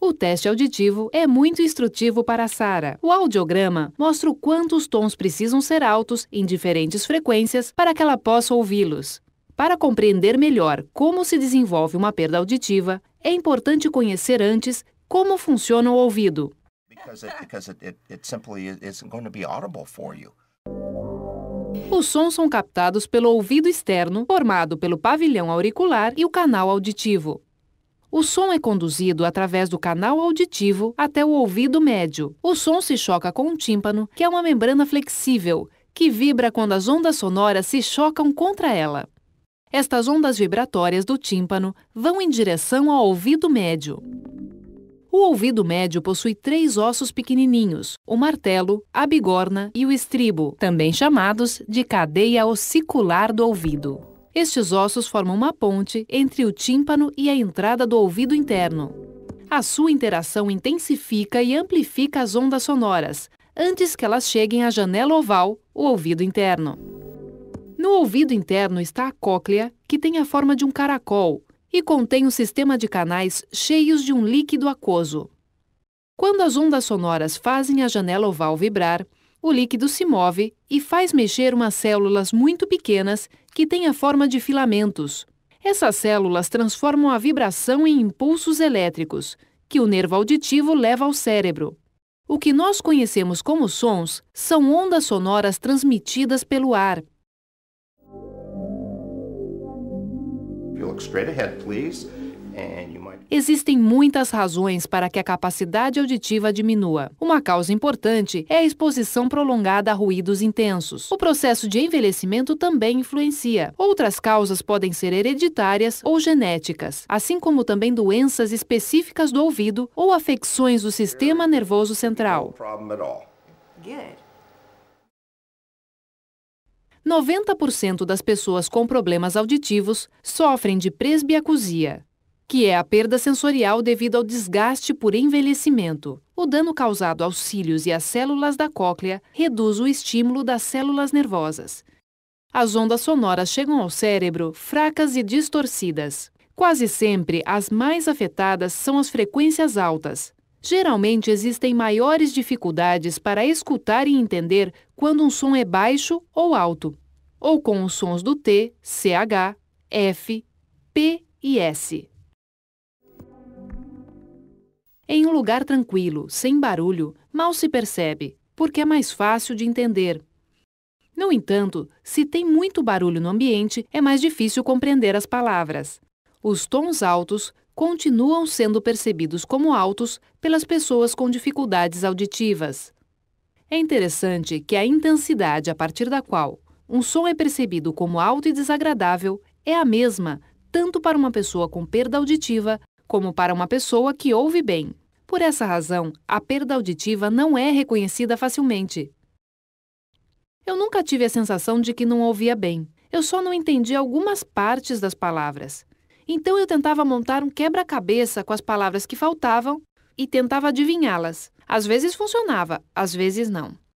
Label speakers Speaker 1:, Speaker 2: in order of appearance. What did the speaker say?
Speaker 1: O teste auditivo é muito instrutivo para a Sara. O audiograma mostra o quanto os tons precisam ser altos em diferentes frequências para que ela possa ouvi-los. Para compreender melhor como se desenvolve uma perda auditiva, é importante conhecer antes como funciona o ouvido. Because it, because it, it, it os sons são captados pelo ouvido externo, formado pelo pavilhão auricular e o canal auditivo. O som é conduzido através do canal auditivo até o ouvido médio. O som se choca com o tímpano, que é uma membrana flexível, que vibra quando as ondas sonoras se chocam contra ela. Estas ondas vibratórias do tímpano vão em direção ao ouvido médio. O ouvido médio possui três ossos pequenininhos, o martelo, a bigorna e o estribo, também chamados de cadeia ossicular do ouvido. Estes ossos formam uma ponte entre o tímpano e a entrada do ouvido interno. A sua interação intensifica e amplifica as ondas sonoras, antes que elas cheguem à janela oval, o ouvido interno. No ouvido interno está a cóclea, que tem a forma de um caracol, e contém um sistema de canais cheios de um líquido aquoso. Quando as ondas sonoras fazem a janela oval vibrar, o líquido se move e faz mexer umas células muito pequenas que têm a forma de filamentos. Essas células transformam a vibração em impulsos elétricos, que o nervo auditivo leva ao cérebro. O que nós conhecemos como sons são ondas sonoras transmitidas pelo ar, Existem muitas razões para que a capacidade auditiva diminua. Uma causa importante é a exposição prolongada a ruídos intensos. O processo de envelhecimento também influencia. Outras causas podem ser hereditárias ou genéticas, assim como também doenças específicas do ouvido ou afecções do sistema nervoso central. Good. 90% das pessoas com problemas auditivos sofrem de presbiacusia, que é a perda sensorial devido ao desgaste por envelhecimento. O dano causado aos cílios e às células da cóclea reduz o estímulo das células nervosas. As ondas sonoras chegam ao cérebro fracas e distorcidas. Quase sempre, as mais afetadas são as frequências altas, Geralmente existem maiores dificuldades para escutar e entender quando um som é baixo ou alto, ou com os sons do T, CH, F, P e S. Em um lugar tranquilo, sem barulho, mal se percebe, porque é mais fácil de entender. No entanto, se tem muito barulho no ambiente, é mais difícil compreender as palavras. Os tons altos continuam sendo percebidos como altos pelas pessoas com dificuldades auditivas. É interessante que a intensidade a partir da qual um som é percebido como alto e desagradável é a mesma, tanto para uma pessoa com perda auditiva como para uma pessoa que ouve bem. Por essa razão, a perda auditiva não é reconhecida facilmente. Eu nunca tive a sensação de que não ouvia bem. Eu só não entendi algumas partes das palavras. Então eu tentava montar um quebra-cabeça com as palavras que faltavam e tentava adivinhá-las. Às vezes funcionava, às vezes não.